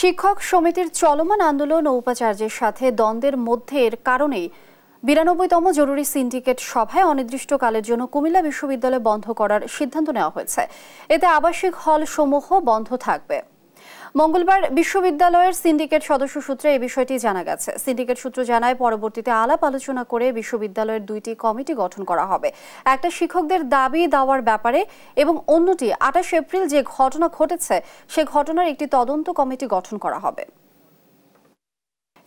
শিক্ষক সমিতির চলমান আন্দোলন ও উপাচার্যের সাথে দ্বন্দ্বের মধ্যে এর কারণে বিরানব্বইতম জরুরি সিন্ডিকেট সভায় অনির্দিষ্টকালের জন্য কুমিল্লা বিশ্ববিদ্যালয় বন্ধ করার সিদ্ধান্ত নেওয়া হয়েছে এতে আবাসিক হল সমূহ বন্ধ থাকবে মঙ্গলবার বিশ্ববিদ্যালয়ের সিন্ডিকেট সদস্য সূত্রে এই বিষয়টি জানা গেছে সিন্ডিকেট সূত্র জানায় পরবর্তীতে আলাপ আলোচনা করে বিশ্ববিদ্যালয়ের দুইটি কমিটি গঠন করা হবে একটা শিক্ষকদের দাবি দাওয়ার ব্যাপারে এবং অন্যটি আঠাশ এপ্রিল যে ঘটনা ঘটেছে সে ঘটনার একটি তদন্ত কমিটি গঠন করা হবে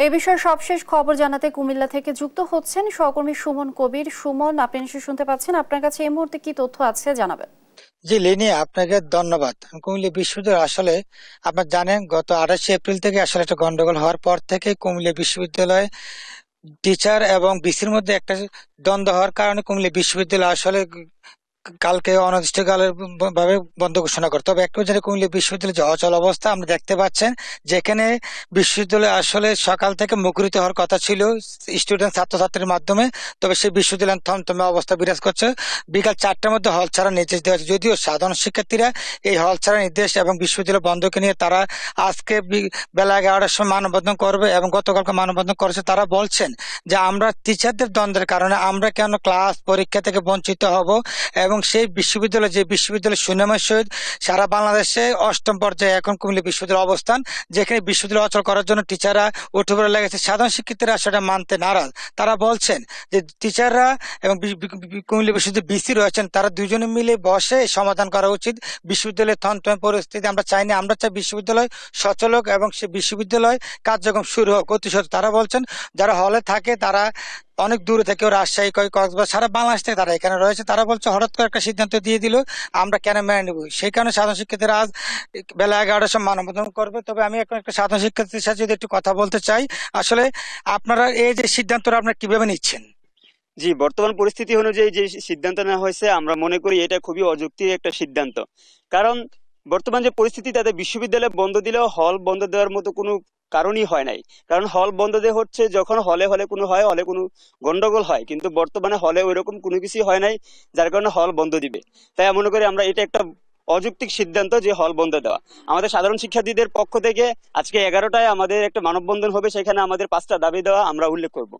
এ বিষয়ে সবশেষ খবর জানাতে কুমিল্লা থেকে যুক্ত হচ্ছেন সহকর্মী সুমন কবির সুমন আপনি নিশ্চয়ই শুনতে পাচ্ছেন আপনার কাছে এই মুহূর্তে কি তথ্য আছে জানাবেন জি লিনি আপনাকে ধন্যবাদ কুমিল্লা বিশ্ববিদ্যালয় আসলে আপনার জানেন গত আঠাশে এপ্রিল থেকে আসলে একটা গন্ডগোল হওয়ার পর থেকে কুমিল্লা বিশ্ববিদ্যালয় টিচার এবং বিসির মধ্যে একটা দ্বন্দ্ব হওয়ার কারণে কুমিল্লা বিশ্ববিদ্যালয় আসলে কালকে অনির্দিষ্টকালের ভাবে বন্ধ ঘোষণা করে তবে একটা যেটা কুমিল্লা বিশ্ববিদ্যালয় যে অচল অবস্থা আমরা দেখতে পাচ্ছেন যেখানে বিশ্ববিদ্যালয় আসলে সকাল থেকে মুখরিত হওয়ার কথা ছিল স্টুডেন্ট ছাত্রছাত্রীর মাধ্যমে তবে সেই বিশ্ববিদ্যালয় থমথমে অবস্থা বিরাজ করছে বিকাল চারটার মধ্যে হল ছাড়া নির্দেশ দেওয়া হয়েছে যদিও সাধারণ শিক্ষার্থীরা এই হল ছাড়া নির্দেশ এবং বিশ্ববিদ্যালয় বন্ধকে নিয়ে তারা আজকে বেলা এগারোটার সময় মানববন্ধন করবে এবং গতকালকে মানববন্ধন করেছে তারা বলছেন যে আমরা টিচারদের দ্বন্দ্বের কারণে আমরা কেন ক্লাস পরীক্ষা থেকে বঞ্চিত হব এবং সেই বিশ্ববিদ্যালয় যে বিশ্ববিদ্যালয় সুনামের সহিত সারা বাংলাদেশে অষ্টম পর্যায়ে এখন কুমিল্লা বিশ্ববিদ্যালয় অবস্থান যেখানে বিশ্ববিদ্যালয় অচল করার জন্য টিচাররা উঠে পড়ে লেগেছে সাধারণ শিক্ষিতরা সেটা মানতে নারাজ তারা বলছেন যে টিচাররা এবং কুমিল্লা বিশ্ববিদ্যালয় বিসি রয়েছেন তারা দুজনে মিলে বসে সমাধান করা উচিত বিশ্ববিদ্যালয়ের থনথন পরিস্থিতি আমরা চাই না আমরা চাই বিশ্ববিদ্যালয় সচল হোক এবং সে বিশ্ববিদ্যালয় কার্যক্রম শুরু হোক অতিশত তারা বলছেন যারা হলে থাকে তারা অনেক দূরে থেকে রাজশাহী কয় কক্সবাজার সারা বাংলাদেশ থেকে তারা এখানে রয়েছে তারা বলছে হঠাৎ করে একটা সিদ্ধান্ত দিয়ে দিল আমরা কেন মেনে নেব সেই কারণে সাধারণ শিক্ষার্থীরা আজ বেলা এগারোটার সময় মানবন্ধন করবে তবে আমি এখন একটা সাধারণ শিক্ষার্থীর সাথে যদি একটু কথা বলতে চাই আসলে আপনারা এই যে সিদ্ধান্তটা আপনারা কিভাবে নিচ্ছেন জি বর্তমান পরিস্থিতি অনুযায়ী যে সিদ্ধান্ত নেওয়া হয়েছে আমরা মনে করি এটা খুবই অযুক্তির একটা সিদ্ধান্ত কারণ বর্তমান যে পরিস্থিতি তাদের বিশ্ববিদ্যালয় বন্ধ দিলেও হল বন্ধ দেওয়ার মতো কোনো কারণই হয় নাই কারণ হল বন্ধ দিয়ে হচ্ছে যখন হলে হলে কোনো হয় হলে কোনো গন্ডগোল হয় কিন্তু বর্তমানে হলে ওইরকম কোনো কিছুই হয় নাই যার কারণে হল বন্ধ দিবে তাই মনে করি আমরা এটা একটা অযৌক্তিক সিদ্ধান্ত যে হল বন্ধ দেওয়া আমাদের সাধারণ শিক্ষার্থীদের পক্ষ থেকে আজকে এগারোটায় আমাদের একটা মানববন্ধন হবে সেখানে আমাদের পাঁচটা দাবি দেওয়া আমরা উল্লেখ করব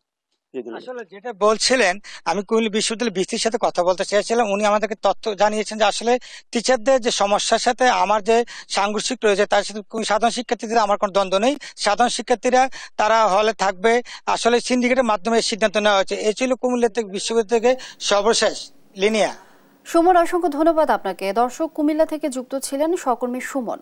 আসলে যেটা বলছিলেন আমি কুমিল্লা বিশ্ববিদ্যালয়ের ভিত্তির সাথে কথা বলতে চেয়েছিলাম উনি আমাদেরকে তথ্য জানিয়েছেন যে আসলে টিচারদের যে সমস্যার সাথে আমার যে সাংঘর্ষিক রয়েছে তার সাথে সাধারণ শিক্ষার্থীদের আমার কোনো দ্বন্দ্ব নেই সাধারণ শিক্ষার্থীরা তারা হলে থাকবে আসলে সিন্ডিকেটের মাধ্যমে সিদ্ধান্ত নেওয়া হয়েছে এই ছিল কুমিল্লা থেকে বিশ্ববিদ্যালয় থেকে সর্বশেষ লিনিয়া সুমন অসংখ্য ধন্যবাদ আপনাকে দর্শক কুমিল্লা থেকে যুক্ত ছিলেন সহকর্মী সুমন